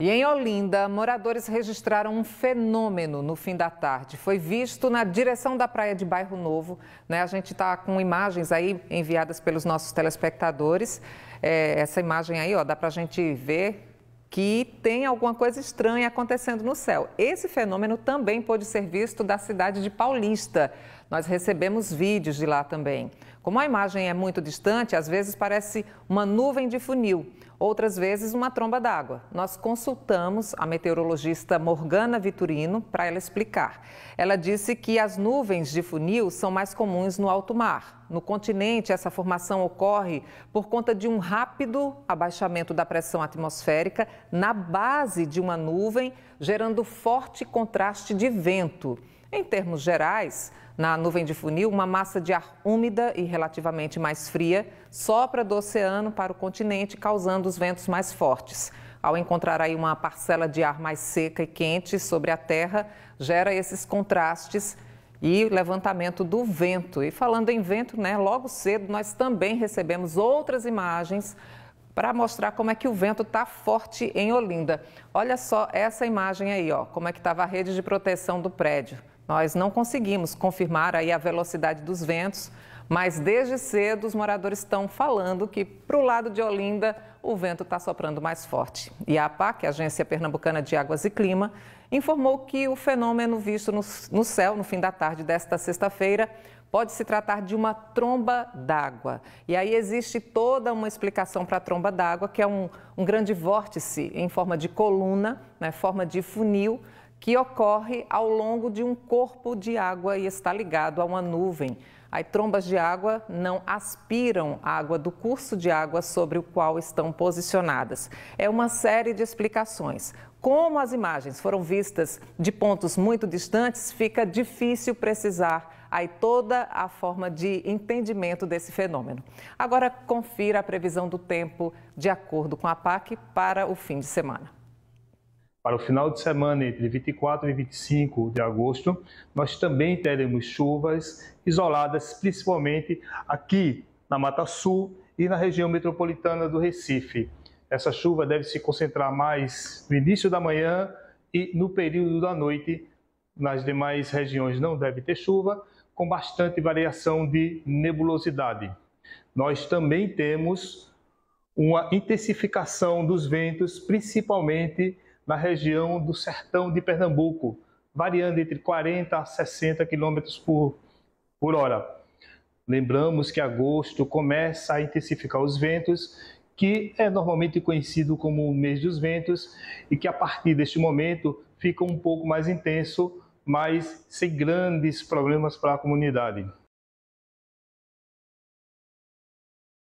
E em Olinda, moradores registraram um fenômeno no fim da tarde. Foi visto na direção da praia de Bairro Novo. Né? A gente está com imagens aí enviadas pelos nossos telespectadores. É, essa imagem aí, ó, dá para a gente ver que tem alguma coisa estranha acontecendo no céu. Esse fenômeno também pode ser visto da cidade de Paulista. Nós recebemos vídeos de lá também. Como a imagem é muito distante, às vezes parece uma nuvem de funil. Outras vezes, uma tromba d'água. Nós consultamos a meteorologista Morgana Viturino para ela explicar. Ela disse que as nuvens de funil são mais comuns no alto mar no continente, essa formação ocorre por conta de um rápido abaixamento da pressão atmosférica na base de uma nuvem, gerando forte contraste de vento. Em termos gerais, na nuvem de funil, uma massa de ar úmida e relativamente mais fria sopra do oceano para o continente, causando os ventos mais fortes. Ao encontrar aí uma parcela de ar mais seca e quente sobre a Terra, gera esses contrastes e levantamento do vento. E falando em vento, né, logo cedo nós também recebemos outras imagens para mostrar como é que o vento está forte em Olinda. Olha só essa imagem aí, ó, como é que estava a rede de proteção do prédio. Nós não conseguimos confirmar aí a velocidade dos ventos, mas desde cedo os moradores estão falando que para o lado de Olinda o vento está soprando mais forte. E a APAC, Agência Pernambucana de Águas e Clima, informou que o fenômeno visto no, no céu no fim da tarde desta sexta-feira pode se tratar de uma tromba d'água. E aí existe toda uma explicação para a tromba d'água, que é um, um, grande vórtice em forma de coluna, né, forma de funil, que ocorre ao longo de um corpo de água e está ligado a uma nuvem. As trombas de água não aspiram água do curso de água sobre o qual estão posicionadas. É uma série de explicações. Como as imagens foram vistas de pontos muito distantes, fica difícil precisar aí toda a forma de entendimento desse fenômeno. Agora confira a previsão do tempo de acordo com a PAC para o fim de semana. Para o final de semana, entre 24 e 25 de agosto, nós também teremos chuvas isoladas, principalmente aqui na Mata Sul e na região metropolitana do Recife. Essa chuva deve se concentrar mais no início da manhã e no período da noite. Nas demais regiões não deve ter chuva, com bastante variação de nebulosidade. Nós também temos uma intensificação dos ventos, principalmente na região do sertão de Pernambuco, variando entre 40 a 60 km por, por hora. Lembramos que agosto começa a intensificar os ventos, que é normalmente conhecido como o mês dos ventos, e que a partir deste momento fica um pouco mais intenso, mas sem grandes problemas para a comunidade.